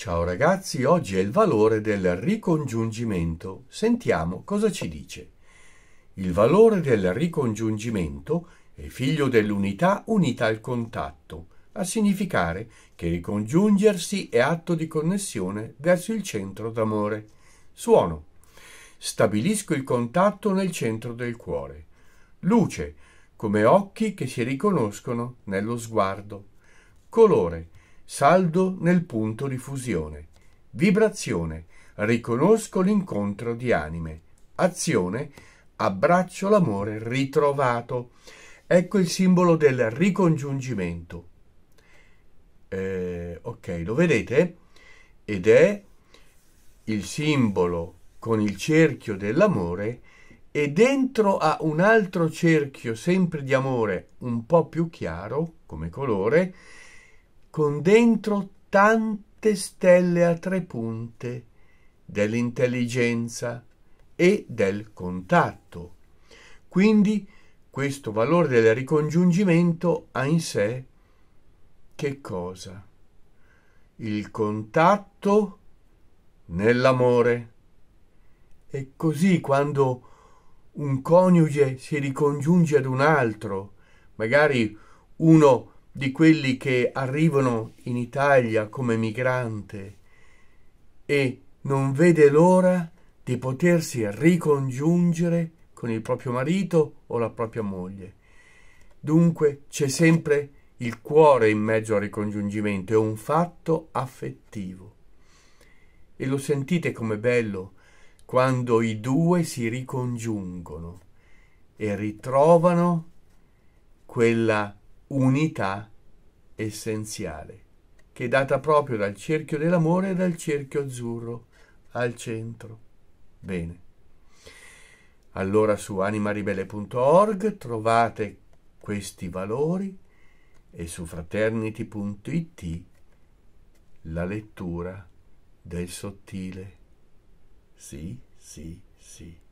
Ciao ragazzi, oggi è il valore del ricongiungimento. Sentiamo cosa ci dice. Il valore del ricongiungimento è figlio dell'unità unita al contatto, a significare che ricongiungersi è atto di connessione verso il centro d'amore. Suono. Stabilisco il contatto nel centro del cuore. Luce, come occhi che si riconoscono nello sguardo. Colore saldo nel punto di fusione. Vibrazione, riconosco l'incontro di anime. Azione, abbraccio l'amore ritrovato. Ecco il simbolo del ricongiungimento. Eh, ok, lo vedete? Ed è il simbolo con il cerchio dell'amore e dentro ha un altro cerchio sempre di amore un po' più chiaro come colore con dentro tante stelle a tre punte dell'intelligenza e del contatto. Quindi questo valore del ricongiungimento ha in sé che cosa? Il contatto nell'amore. E così quando un coniuge si ricongiunge ad un altro, magari uno di quelli che arrivano in Italia come migrante e non vede l'ora di potersi ricongiungere con il proprio marito o la propria moglie. Dunque c'è sempre il cuore in mezzo al ricongiungimento, è un fatto affettivo. E lo sentite come bello quando i due si ricongiungono e ritrovano quella unità essenziale, che è data proprio dal cerchio dell'amore e dal cerchio azzurro al centro. Bene. Allora su animaribelle.org trovate questi valori e su fraternity.it la lettura del sottile. Sì, sì, sì.